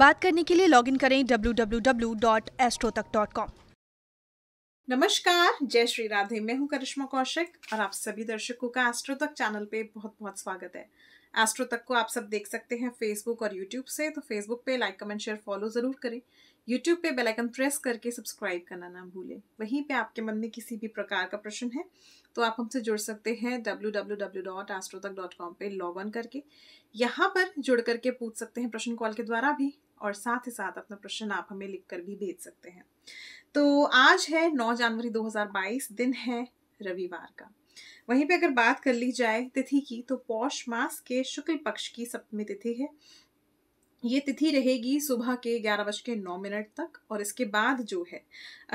बात करने के लिए लॉगिन करें www.astrotak.com नमस्कार जय श्री राधे मैं हूं करिश्मा कौशिक और आप सभी दर्शकों का एस्ट्रो तक चैनल पे बहुत बहुत स्वागत है एस्ट्रो तक को आप सब देख सकते हैं फेसबुक और यूट्यूब से तो फेसबुक पे लाइक कमेंट शेयर फॉलो ज़रूर करें यूट्यूब पे बेलाइकन आइकन प्रेस करके सब्सक्राइब करना ना भूलें वहीं पे आपके मन में किसी भी प्रकार का प्रश्न है तो आप हमसे जुड़ सकते हैं W W W dot Astrotak dot com पर लॉग इन करके यहाँ पर जुड़ करके पूछ सकते हैं प्रश्न कॉल के द्वारा भी और साथ ही साथ अपना प्रश्न आप हमें लिख कर भी भेज सकते हैं तो आज है 9 जनवरी 2022 दिन है रविवार का वहीं पे अगर बात कर ली जाए तिथि की तो पौष मास के शुक्ल पक्ष की सप्तमी तिथि है ये तिथि रहेगी सुबह के ग्यारह बज के नौ मिनट तक और इसके बाद जो है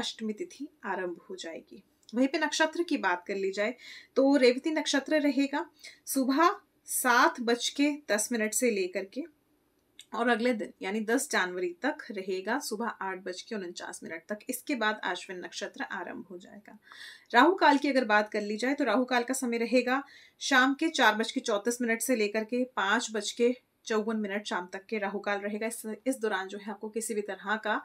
अष्टमी तिथि आरंभ हो जाएगी वहीं पे नक्षत्र की बात कर ली जाए तो रेवती नक्षत्र रहेगा सुबह सात बज के दस मिनट से लेकर के और अगले दिन यानी 10 जनवरी तक रहेगा सुबह आठ बज के उनचास मिनट तक इसके बाद आश्विन नक्षत्र आरंभ हो जाएगा राहु काल की अगर बात कर ली जाए तो राहु काल का समय रहेगा शाम के चार बज के चौंतीस मिनट से लेकर के पाँच बज के चौवन मिनट शाम तक के राहु काल रहेगा इस इस दौरान जो है आपको किसी भी तरह का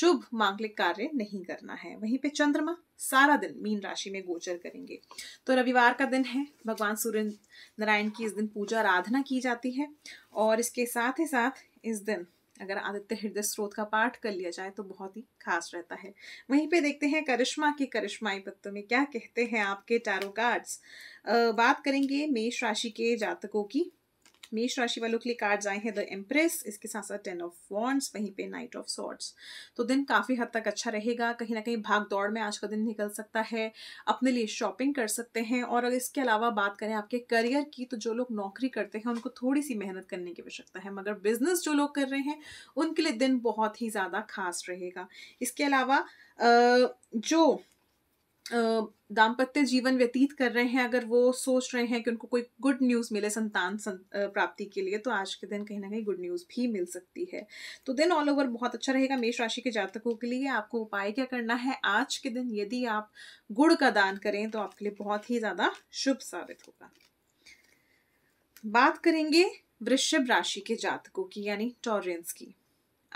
शुभ मांगलिक कार्य नहीं करना है वहीं पे चंद्रमा सारा दिन मीन राशि में गोचर करेंगे तो रविवार का दिन है भगवान सूर्य नारायण की इस दिन पूजा आराधना की जाती है और इसके साथ ही साथ इस दिन अगर आदित्य हृदय स्रोत का पाठ कर लिया जाए तो बहुत ही खास रहता है वहीं पे देखते हैं करिश्मा के करिश्माई पत्तों में क्या कहते हैं आपके टैरो कार्ड्स बात करेंगे मेष राशि के जातकों की मेष राशि वालों के लिए कार्ड्स आए हैं द एम्प्रेस इसके साथ साथ टेन ऑफ वॉन्ट्स वहीं पे नाइट ऑफ सॉर्ट्स तो दिन काफ़ी हद तक अच्छा रहेगा कहीं ना कहीं भाग दौड़ में आज का दिन निकल सकता है अपने लिए शॉपिंग कर सकते हैं और अगर इसके अलावा बात करें आपके करियर की तो जो लोग नौकरी करते हैं उनको थोड़ी सी मेहनत करने की आवश्यकता है मगर बिजनेस जो लोग कर रहे हैं उनके लिए दिन बहुत ही ज़्यादा खास रहेगा इसके अलावा जो दाम्पत्य जीवन व्यतीत कर रहे हैं अगर वो सोच रहे हैं कि उनको कोई गुड न्यूज़ मिले संतान प्राप्ति के लिए तो आज के दिन कहीं ना कहीं गुड न्यूज़ भी मिल सकती है तो दिन ऑल ओवर बहुत अच्छा रहेगा मेष राशि के जातकों के लिए आपको उपाय क्या करना है आज के दिन यदि आप गुड़ का दान करें तो आपके लिए बहुत ही ज़्यादा शुभ साबित होगा बात करेंगे वृषभ राशि के जातकों की यानी टॉरेंस की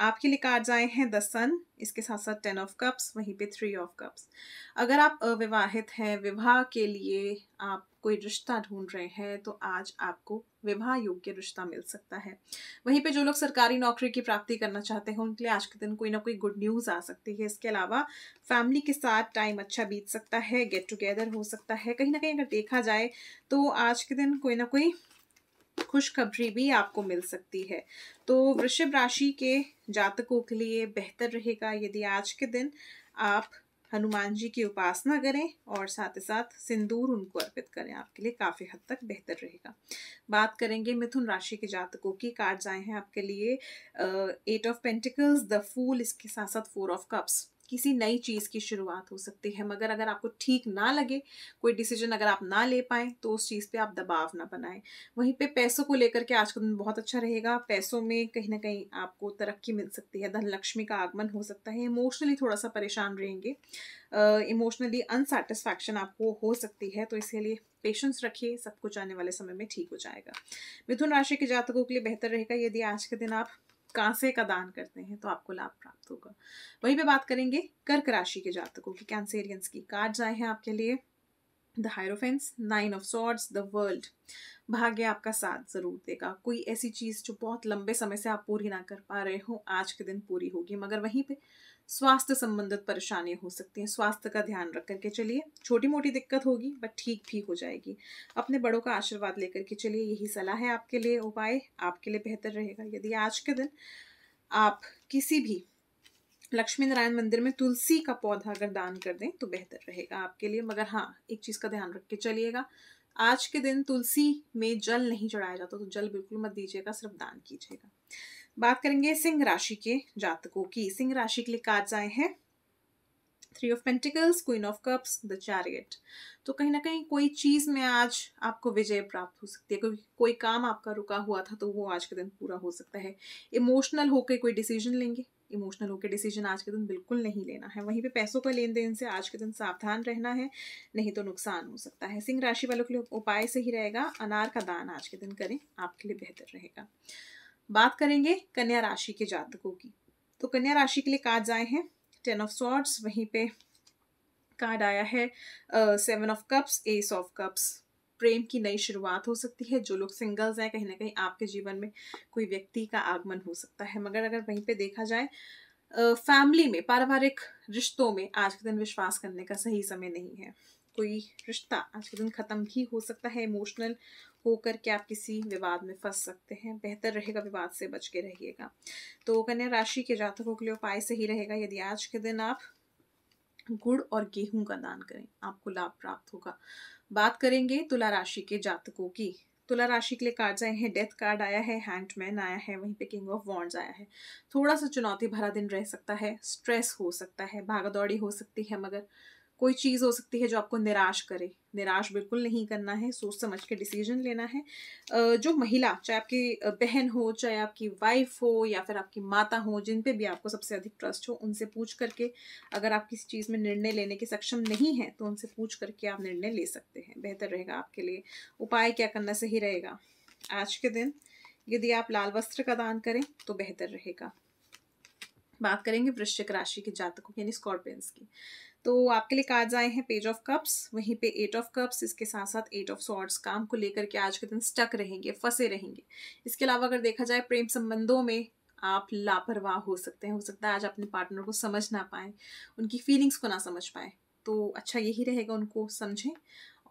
आपके लिए कार्ड्स आए हैं द सन इसके साथ साथ टेन ऑफ कप्स वहीं पे थ्री ऑफ कप्स अगर आप अविवाहित हैं विवाह के लिए आप कोई रिश्ता ढूंढ रहे हैं तो आज आपको विवाह योग्य रिश्ता मिल सकता है वहीं पे जो लोग सरकारी नौकरी की प्राप्ति करना चाहते हैं उनके लिए आज के दिन कोई ना कोई गुड न्यूज़ आ सकती है इसके अलावा फैमिली के साथ टाइम अच्छा बीत सकता है गेट टुगेदर हो सकता है कहीं ना कहीं अगर देखा जाए तो आज के दिन कोई ना कोई खुशखबरी भी आपको मिल सकती है तो वृषभ राशि के जातकों के लिए बेहतर रहेगा यदि आज के दिन आप हनुमान जी की उपासना करें और साथ ही साथ सिंदूर उनको अर्पित करें आपके लिए काफ़ी हद तक बेहतर रहेगा बात करेंगे मिथुन राशि के जातकों की कार्ड्स आए हैं आपके लिए eight of pentacles the fool इसके साथ साथ फोर ऑफ कप्स किसी नई चीज़ की शुरुआत हो सकती है मगर अगर आपको ठीक ना लगे कोई डिसीजन अगर आप ना ले पाए तो उस चीज़ पे आप दबाव ना बनाएं वहीं पे पैसों को लेकर के आज का दिन बहुत अच्छा रहेगा पैसों में कहीं ना कहीं आपको तरक्की मिल सकती है धनलक्ष्मी का आगमन हो सकता है इमोशनली थोड़ा सा परेशान रहेंगे इमोशनली अनसेटिस्फैक्शन आपको हो सकती है तो इसके लिए पेशेंस रखिए सब कुछ आने वाले समय में ठीक हो जाएगा मिथुन राशि के जातकों के लिए बेहतर रहेगा यदि आज के दिन आप कांसे का दान करते हैं तो आपको लाभ प्राप्त होगा वहीं पे बात करेंगे कर्क राशि के जातकों की कैंसेरियंस की कार्ड्स आए हैं आपके लिए the hierophant nine of swords the world भाग्य आपका साथ ज़रूर देगा कोई ऐसी चीज़ जो बहुत लंबे समय से आप पूरी ना कर पा रहे हो आज के दिन पूरी होगी मगर वहीं पे स्वास्थ्य संबंधित परेशानियां हो सकती हैं स्वास्थ्य का ध्यान रख करके चलिए छोटी मोटी दिक्कत होगी बट ठीक भी हो जाएगी अपने बड़ों का आशीर्वाद लेकर के चलिए यही सलाह है आपके लिए उपाय आपके लिए बेहतर रहेगा यदि आज के दिन आप किसी भी लक्ष्मी नारायण मंदिर में तुलसी का पौधा अगर दान कर दें तो बेहतर रहेगा आपके लिए मगर हाँ एक चीज़ का ध्यान रख के चलिएगा आज के दिन तुलसी में जल नहीं चढ़ाया जाता तो जल बिल्कुल मत दीजिएगा सिर्फ दान कीजिएगा बात करेंगे सिंह राशि के जातकों की सिंह राशि के लिए कार्ड्स आए हैं three of pentacles queen of cups the chariot तो कहीं ना कहीं कोई चीज़ में आज आपको विजय प्राप्त हो सकती है कोई कोई काम आपका रुका हुआ था तो वो आज के दिन पूरा हो सकता है इमोशनल होकर कोई डिसीजन लेंगे इमोशनल होकर डिसीजन आज के दिन बिल्कुल नहीं लेना है वहीं पे पैसों का लेन देन से आज के दिन सावधान रहना है नहीं तो नुकसान हो सकता है सिंह राशि वालों के लिए उपाय से ही रहेगा अनार का दान आज के दिन करें आपके लिए बेहतर रहेगा बात करेंगे कन्या राशि के जातकों की तो कन्या राशि के लिए कार्ड आए हैं टेन ऑफ स्वॉर्ड्स वहीं पे कार्ड आया है seven of cups ace of cups प्रेम की नई शुरुआत हो सकती है जो लोग सिंगल्स हैं कहीं ना कहीं आपके जीवन में कोई व्यक्ति का आगमन हो सकता है मगर अगर वहीं पे देखा जाए फैमिली में पारिवारिक रिश्तों में आज के दिन विश्वास करने का सही समय नहीं है कोई रिश्ता आज के दिन ख़त्म भी हो सकता है इमोशनल होकर के आप किसी विवाद में फंस सकते हैं बेहतर रहेगा विवाद से बच के रहिएगा तो कन्या राशि के जातकों के लिए उपाय सही रहेगा यदि आज के दिन आप गुड़ और गेहूं का दान करें आपको लाभ प्राप्त होगा बात करेंगे तुला राशि के जातकों की तुला राशि के लिए कार्ड आए हैं डेथ कार्ड आया है हैंडमैन आया है वहीं पे किंग ऑफ वॉन्ड्स आया है थोड़ा सा चुनौती भरा दिन रह सकता है स्ट्रेस हो सकता है भागा दौड़ी हो सकती है मगर कोई चीज़ हो सकती है जो आपको निराश करे निराश बिल्कुल नहीं करना है सोच समझ के डिसीजन लेना है जो महिला चाहे आपकी बहन हो चाहे आपकी वाइफ हो या फिर आपकी माता हो जिन पे भी आपको सबसे अधिक ट्रस्ट हो उनसे पूछ करके अगर आप किसी चीज़ में निर्णय लेने के सक्षम नहीं हैं तो उनसे पूछ करके आप निर्णय ले सकते हैं बेहतर रहेगा आपके लिए उपाय क्या करना सही रहेगा आज के दिन यदि आप लाल वस्त्र का दान करें तो बेहतर रहेगा बात करेंगे वृश्चिक राशि के जातकों यानी स्कॉर्पियंस की तो आपके लिए कार्ड्स आए हैं पेज ऑफ कप्स वहीं पे एट ऑफ कप्स इसके साथ साथ एट ऑफ सॉर्ड्स काम को लेकर के आज के दिन स्टक रहेंगे फंसे रहेंगे इसके अलावा अगर देखा जाए प्रेम संबंधों में आप लापरवाह हो सकते हैं हो सकता है आज अपने पार्टनर को समझ ना पाए उनकी फीलिंग्स को ना समझ पाए तो अच्छा यही रहेगा उनको समझें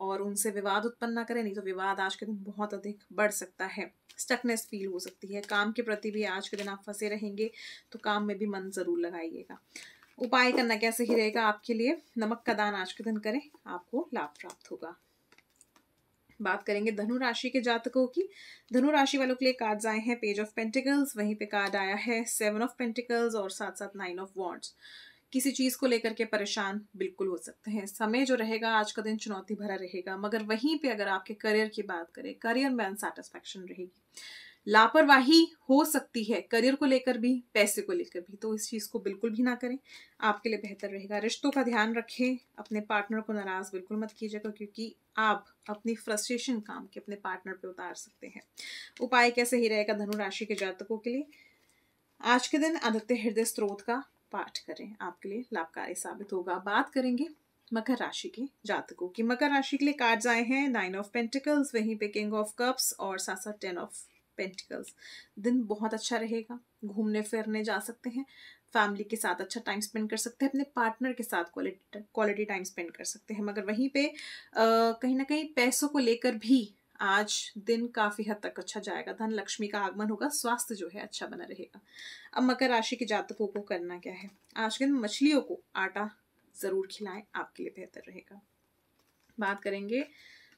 और उनसे विवाद उत्पन्न ना करें नहीं तो विवाद आज के दिन बहुत अधिक बढ़ सकता है स्टकनेस फील हो सकती है काम के प्रति भी आज के दिन आप फंसे रहेंगे तो काम में भी मन ज़रूर लगाइएगा उपाय करना कैसे ही रहेगा आपके लिए नमक का दान आज के दिन करें आपको लाभ प्राप्त होगा बात करेंगे धनु राशि के जातकों की धनु राशि वालों के लिए कार्ड्स आए हैं पेज ऑफ पेंटिकल्स वहीं पे कार्ड आया है सेवन ऑफ पेंटिकल्स और साथ साथ नाइन ऑफ वॉन्ट्स किसी चीज़ को लेकर के परेशान बिल्कुल हो सकते हैं समय जो रहेगा आज का दिन चुनौती भरा रहेगा मगर वहीं पे अगर आपके करियर की बात करें करियर में अनसेटिस्फैक्शन रहेगी लापरवाही हो सकती है करियर को लेकर भी पैसे को लेकर भी तो इस चीज़ को बिल्कुल भी ना करें आपके लिए बेहतर रहेगा रिश्तों का ध्यान रखें अपने पार्टनर को नाराज़ बिल्कुल मत कीजिएगा क्योंकि आप अपनी फ्रस्ट्रेशन काम के अपने पार्टनर पे उतार सकते हैं उपाय कैसे ही रहेगा धनुराशि के जातकों के लिए आज के दिन आदित्य हृदय स्त्रोत का पाठ करें आपके लिए लाभकारी साबित होगा बात करेंगे मकर राशि के जातकों की मकर राशि के लिए कार्ड्स आए हैं नाइन ऑफ पेंटिकल्स वहीं पे किंग ऑफ कप्स और साथ साथ टेन ऑफ पेंटिकल्स दिन बहुत अच्छा रहेगा घूमने फिरने जा सकते हैं फैमिली के साथ अच्छा टाइम स्पेंड कर सकते हैं अपने पार्टनर के साथ क्वालिटी क्वालिटी टाइम स्पेंड कर सकते हैं मगर वहीं पे आ, कहीं ना कहीं पैसों को लेकर भी आज दिन काफ़ी हद तक अच्छा जाएगा धन लक्ष्मी का आगमन होगा स्वास्थ्य जो है अच्छा बना रहेगा अब मकर राशि के जातकों को करना क्या है आज के दिन मछलियों को आटा ज़रूर खिलाएं आपके लिए बेहतर रहेगा बात करेंगे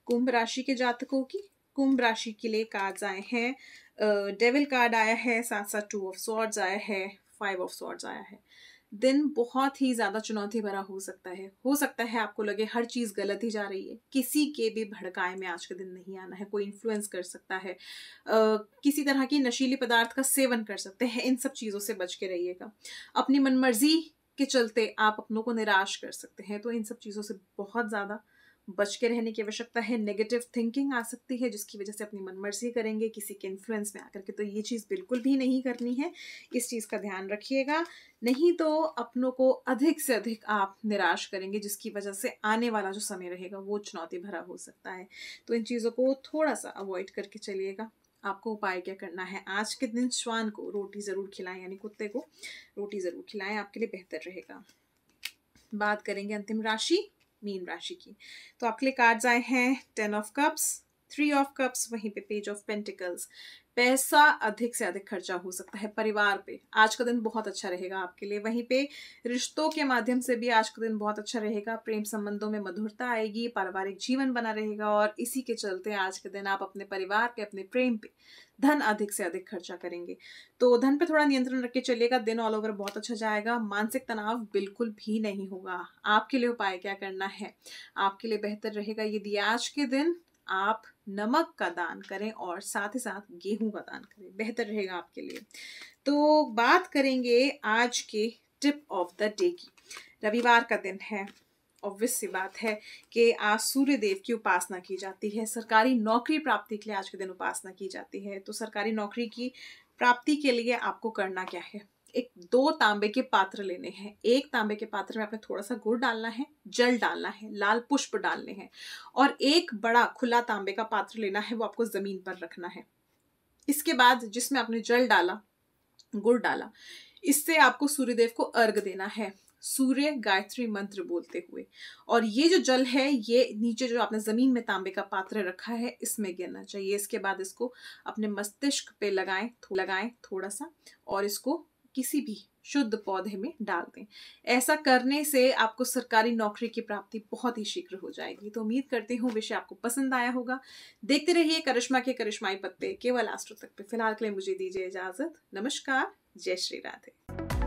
कुंभ राशि के जातकों की कुंभ राशि के लिए कार्ड आए हैं डेविल कार्ड आया है साथ साथ टू ऑफ सॉर्ड्स आया है फाइव ऑफ सॉर्ड्स आया है दिन बहुत ही ज्यादा चुनौती भरा हो सकता है हो सकता है आपको लगे हर चीज गलत ही जा रही है किसी के भी भड़काए में आज के दिन नहीं आना है कोई इन्फ्लुएंस कर सकता है आ, किसी तरह की नशीली पदार्थ का सेवन कर सकते हैं इन सब चीज़ों से बच के रहिएगा अपनी मनमर्जी के चलते आप अपनों को निराश कर सकते हैं तो इन सब चीज़ों से बहुत ज़्यादा बच के रहने की आवश्यकता है नेगेटिव थिंकिंग आ सकती है जिसकी वजह से अपनी मनमर्जी करेंगे किसी के इन्फ्लुएंस में आकर के तो ये चीज़ बिल्कुल भी नहीं करनी है इस चीज़ का ध्यान रखिएगा नहीं तो अपनों को अधिक से अधिक आप निराश करेंगे जिसकी वजह से आने वाला जो समय रहेगा वो चुनौती भरा हो सकता है तो इन चीज़ों को थोड़ा सा अवॉइड करके चलिएगा आपको उपाय क्या करना है आज के दिन श्वान को रोटी ज़रूर खिलाएं यानी कुत्ते को रोटी ज़रूर खिलाएं आपके लिए बेहतर रहेगा बात करेंगे अंतिम राशि मीन राशि की तो आपके लिए कार्ड्स आए हैं ten of cups three of cups वहीं पे पेज ऑफ पेंटिकल्स पैसा अधिक से अधिक खर्चा हो सकता है परिवार पे आज का दिन बहुत अच्छा रहेगा आपके लिए वहीं पे रिश्तों के माध्यम से भी आज का दिन बहुत अच्छा रहेगा प्रेम संबंधों में मधुरता आएगी पारिवारिक जीवन बना रहेगा और इसी के चलते आज के दिन आप अपने परिवार पे अपने प्रेम पे धन अधिक से अधिक खर्चा करेंगे तो धन पे थोड़ा नियंत्रण रख के चलिएगा दिन ऑल ओवर बहुत अच्छा जाएगा मानसिक तनाव बिल्कुल भी नहीं होगा आपके लिए उपाय क्या करना है आपके लिए बेहतर रहेगा यदि आज के दिन आप नमक का दान करें और साथ ही साथ गेहूं का दान करें बेहतर रहेगा आपके लिए तो बात करेंगे आज के टिप ऑफ द डे की रविवार का दिन है ऑब्वियस सी बात है कि आज सूर्य देव की उपासना की जाती है सरकारी नौकरी प्राप्ति के लिए आज के दिन उपासना की जाती है तो सरकारी नौकरी की प्राप्ति के लिए आपको करना क्या है एक दो तांबे के पात्र लेने हैं एक तांबे के पात्र में आपने थोड़ा सा गुड़ डालना है जल डालना है लाल पुष्प डालने हैं और एक बड़ा खुला तांबे का पात्र लेना है वो आपको ज़मीन पर रखना है इसके बाद जिसमें आपने जल डाला गुड़ डाला इससे आपको सूर्यदेव को अर्घ देना है सूर्य गायत्री मंत्र बोलते हुए और ये जो जल है ये नीचे जो आपने ज़मीन में तांबे का पात्र रखा है इसमें गिरना चाहिए इसके बाद इसको अपने मस्तिष्क पे लगाएं थो, लगाएं थोड़ा सा और इसको किसी भी शुद्ध पौधे में डाल दें ऐसा करने से आपको सरकारी नौकरी की प्राप्ति बहुत ही शीघ्र हो जाएगी तो उम्मीद करती हूँ विषय आपको पसंद आया होगा देखते रहिए करिश्मा के करिश्माई पत्ते केवल आस्ट्रो तक पे फिलहाल के लिए मुझे दीजिए इजाजत नमस्कार जय श्री राधे